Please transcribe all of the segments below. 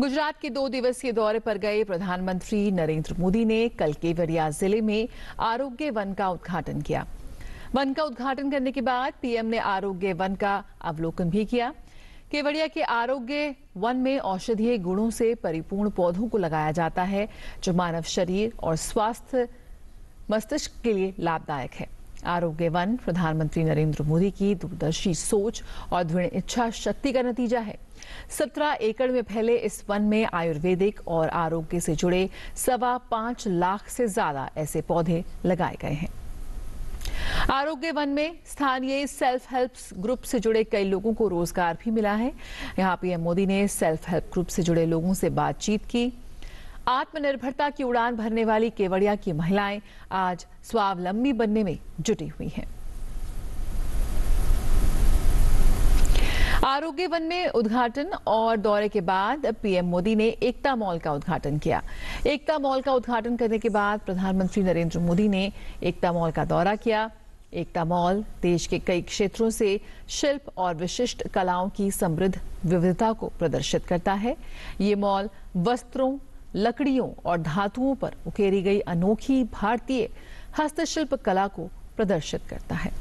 गुजरात के दो दिवसीय दौरे पर गए प्रधानमंत्री नरेंद्र मोदी ने कल केवड़िया जिले में आरोग्य वन का उद्घाटन किया वन का उद्घाटन करने के बाद पीएम ने आरोग्य वन का अवलोकन भी किया केवड़िया के आरोग्य वन में औषधीय गुणों से परिपूर्ण पौधों को लगाया जाता है जो मानव शरीर और स्वास्थ्य मस्तिष्क के लिए लाभदायक है आरोग्य वन प्रधानमंत्री नरेंद्र मोदी की दूरदर्शी सोच और दृढ़ इच्छा शक्ति का नतीजा है सत्रह एकड़ में फैले इस वन में आयुर्वेदिक और आरोग्य से जुड़े सवा पांच लाख से ज्यादा ऐसे पौधे लगाए गए हैं आरोग्य वन में स्थानीय सेल्फ हेल्प ग्रुप से जुड़े कई लोगों को रोजगार भी मिला है यहाँ पीएम मोदी ने सेल्फ हेल्प ग्रुप से जुड़े लोगों से बातचीत की आत्मनिर्भरता की उड़ान भरने वाली केवड़िया की महिलाएं आज स्वावलंबी बनने में जुटी हुई हैं आरोग्य वन में उद्घाटन और दौरे के बाद पीएम मोदी ने एकता मॉल का उद्घाटन किया एकता मॉल का उद्घाटन करने के बाद प्रधानमंत्री नरेंद्र मोदी ने एकता मॉल का दौरा किया एकता मॉल देश के कई क्षेत्रों से शिल्प और विशिष्ट कलाओं की समृद्ध विविधता को प्रदर्शित करता है ये मॉल वस्त्रों लकड़ियों और धातुओं पर उकेरी गई अनोखी भारतीय हस्तशिल्प कला को प्रदर्शित करता है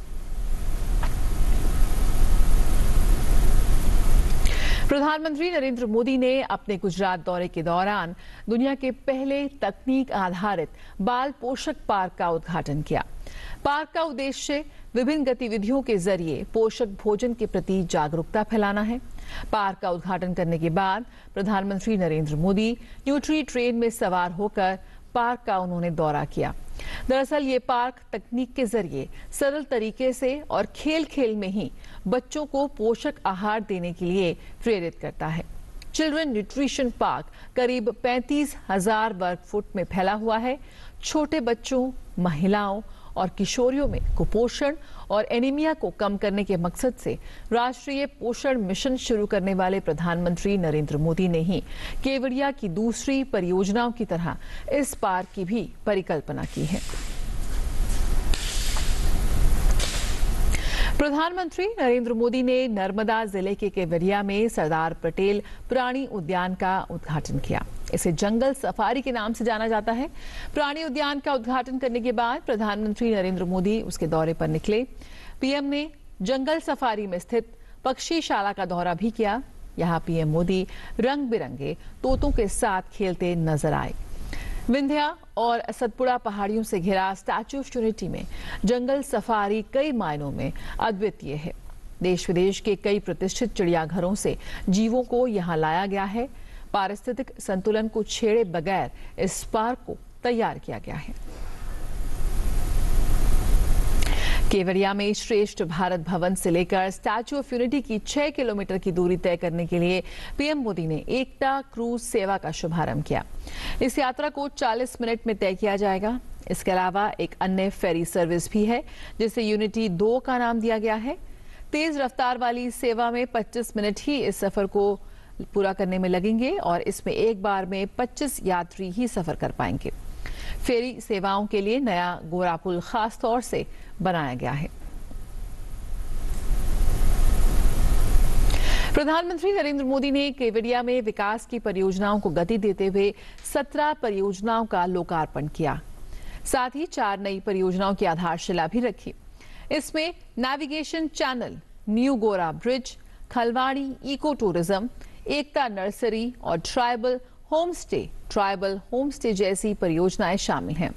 प्रधानमंत्री नरेंद्र मोदी ने अपने गुजरात दौरे के दौरान दुनिया के पहले तकनीक आधारित बाल पोषक पार्क का उद्घाटन किया पार्क का उद्देश्य विभिन्न गतिविधियों के जरिए पोषक भोजन के प्रति जागरूकता फैलाना है पार्क का उद्घाटन करने के बाद प्रधानमंत्री नरेंद्र मोदी न्यूट्री ट्रेन में सवार होकर पार्क का उन्होंने दौरा किया दरअसल ये पार्क तकनीक के जरिए सरल तरीके से और खेल खेल में ही बच्चों को पोषक आहार देने के लिए प्रेरित करता है चिल्ड्रन न्यूट्रिशन पार्क करीब पैंतीस हजार वर्ग फुट में फैला हुआ है छोटे बच्चों महिलाओं और किशोरियों में कुपोषण और एनीमिया को कम करने के मकसद से राष्ट्रीय पोषण मिशन शुरू करने वाले प्रधानमंत्री नरेंद्र मोदी ने ही केवड़िया की दूसरी परियोजनाओं की तरह इस पार्क की भी परिकल्पना की है प्रधानमंत्री नरेंद्र मोदी ने नर्मदा जिले के केवड़िया में सरदार पटेल प्राणी उद्यान का उद्घाटन किया इसे जंगल सफारी के नाम से जाना जाता है प्राणी उद्यान का उद्घाटन करने के बाद प्रधानमंत्री नरेंद्र मोदी उसके दौरे पर निकले पीएम ने जंगल सफारी में स्थित पक्षीशाला का दौरा भी किया यहां पीएम मोदी रंग बिरंगे तोतों के साथ खेलते नजर आए विंध्या और असदपुड़ा पहाड़ियों से घिरा स्टैच्यू ऑफ यूनिटी में जंगल सफारी कई मायनों में अद्वितीय है देश विदेश के कई प्रतिष्ठित चिड़ियाघरों से जीवों को यहाँ लाया गया है पारिस्थितिक संतुलन को छेड़े बगैर इस पार्क को तैयार किया गया है केवड़िया में श्रेष्ठ भारत भवन से लेकर स्टैच्यू ऑफ यूनिटी की छह किलोमीटर की दूरी तय करने के लिए पीएम मोदी ने एकता क्रूज सेवा का शुभारंभ किया इस यात्रा को 40 मिनट में तय किया जाएगा इसके अलावा एक अन्य फेरी सर्विस भी है जिसे यूनिटी दो का नाम दिया गया है तेज रफ्तार वाली सेवा में पच्चीस मिनट ही इस सफर को पूरा करने में लगेंगे और इसमें एक बार में 25 यात्री ही सफर कर पाएंगे फेरी सेवाओं के लिए नया गोरापुल खास तौर से बनाया गया है प्रधानमंत्री नरेंद्र मोदी ने केवड़िया में विकास की परियोजनाओं को गति देते हुए 17 परियोजनाओं का लोकार्पण किया साथ ही चार नई परियोजनाओं की आधारशिला भी रखी इसमें navigation channel new Gora bridge Khalwadi eco tourism Ekta nursery और tribal home stay tribal home stay जैसी परियोजनाएं शामिल हैं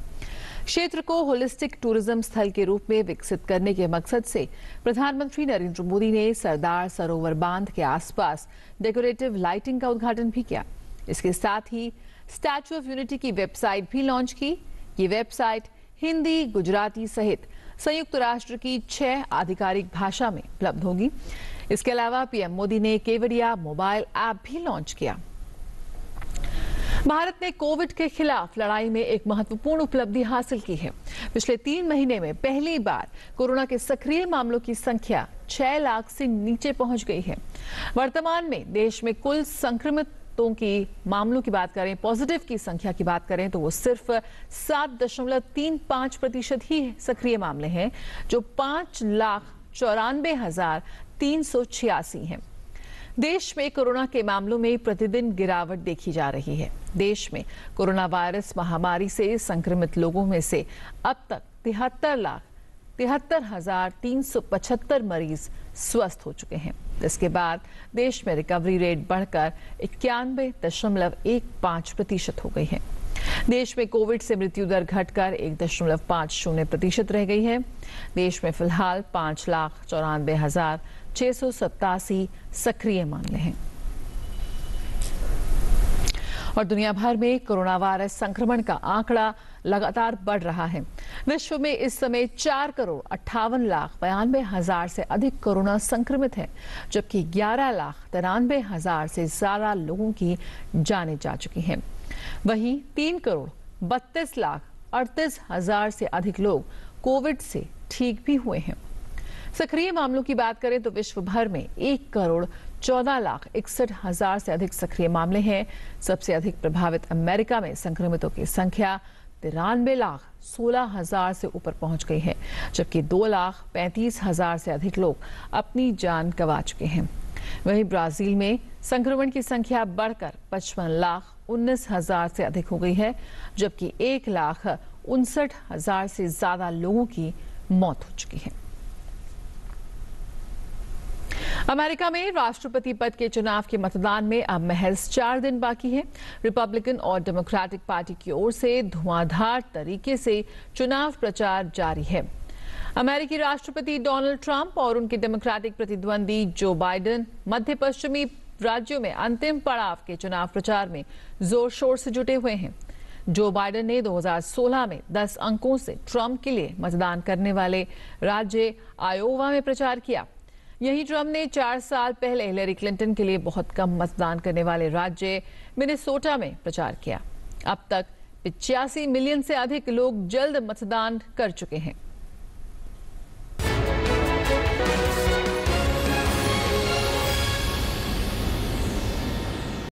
क्षेत्र को होलिस्टिक टूरिज्म स्थल के रूप में विकसित करने के मकसद से प्रधानमंत्री नरेंद्र मोदी ने सरदार सरोवर बांध के आसपास डेकोरेटिव लाइटिंग का उद्घाटन भी किया इसके साथ ही स्टैचू ऑफ यूनिटी की वेबसाइट भी लॉन्च की ये वेबसाइट हिंदी गुजराती सहित संयुक्त राष्ट्र की छह आधिकारिक भाषा में उपलब्ध होगी इसके अलावा पीएम मोदी ने केवड़िया मोबाइल ऐप भी लॉन्च किया भारत ने कोविड के खिलाफ लड़ाई में एक महत्वपूर्ण उपलब्धि हासिल की है पिछले तीन महीने में पहली बार कोरोना के सक्रिय मामलों की संख्या छह लाख से नीचे पहुंच गई है वर्तमान में देश में कुल संक्रमित मौतों की मामलों की बात करें पॉजिटिव की संख्या की बात करें तो वो सिर्फ सात दशमलव तीन पांच प्रतिशत ही सक्रिय मामले हैं जो पांच लाख चौरानबे हजार तीन सौ छियासी हैं देश में कोरोना के मामलों में प्रतिदिन गिरावट देखी जा रही है देश में कोरोना वायरस महामारी से संक्रमित लोगों में से अब तक तिहत्तर लाख तिहत्तर हजार तीन सौ पचहत्तर मरीज स्वस्थ हो चुके हैं इसके बाद देश में रिकवरी रेट बढ़कर इक्यानवे दशमलव एक पाँच प्रतिशत हो गई है देश में कोविड से मृत्यु दर घटकर एक दशमलव पाँच शून्य प्रतिशत रह गई है देश में फिलहाल पाँच लाख चौरानबे हजार छः सौ सतासी सक्रिय मामले हैं और दुनिया भर में कोरोना वायरस संक्रमण का आंकड़ा लगातार बढ़ रहा है विश्व में इस समय चार करोड़ अट्ठावन लाख बयानबे हजार से अधिक कोरोना संक्रमित हैं, जबकि ग्यारह लाख तिरानबे हजार से ज्यादा लोगों की जाने जा चुकी हैं वहीं तीन करोड़ बत्तीस लाख अड़तीस हजार से अधिक लोग कोविड से ठीक भी हुए हैं सक्रिय मामलों की बात करें तो विश्व भर में एक करोड़ चौदह लाख इकसठ हजार से अधिक सक्रिय मामले हैं सबसे अधिक प्रभावित अमेरिका में संक्रमितों की संख्या तिरानवे लाख सोलह हजार से ऊपर पहुंच गई है जबकि दो लाख पैंतीस हजार से अधिक लोग अपनी जान गंवा चुके हैं वहीं ब्राजील में संक्रमण की संख्या बढ़कर पचपन लाख उन्नीस हजार से अधिक हो गई है जबकि एक लाख उनसठ हजार से ज्यादा लोगों की मौत हो चुकी है अमेरिका में राष्ट्रपति पद के चुनाव के मतदान में अब महज चार दिन बाकी हैं। रिपब्लिकन और डेमोक्रेटिक पार्टी की ओर से धुआंधार तरीके से चुनाव प्रचार जारी है अमेरिकी राष्ट्रपति डोनाल्ड ट्रंप और उनके डेमोक्रेटिक प्रतिद्वंदी जो बाइडेन मध्य पश्चिमी राज्यों में अंतिम पड़ाव के चुनाव प्रचार में जोर शोर से जुटे हुए हैं जो बाइडेन ने 2016 में 10 अंकों से ट्रंप के लिए मतदान करने वाले राज्य आयोवा में प्रचार किया यही ट्रम्प ने चार साल पहले हिलेरी क्लिंटन के लिए बहुत कम मतदान करने वाले राज्य मिनेसोटा में प्रचार किया अब तक पिचासी मिलियन से अधिक लोग जल्द मतदान कर चुके हैं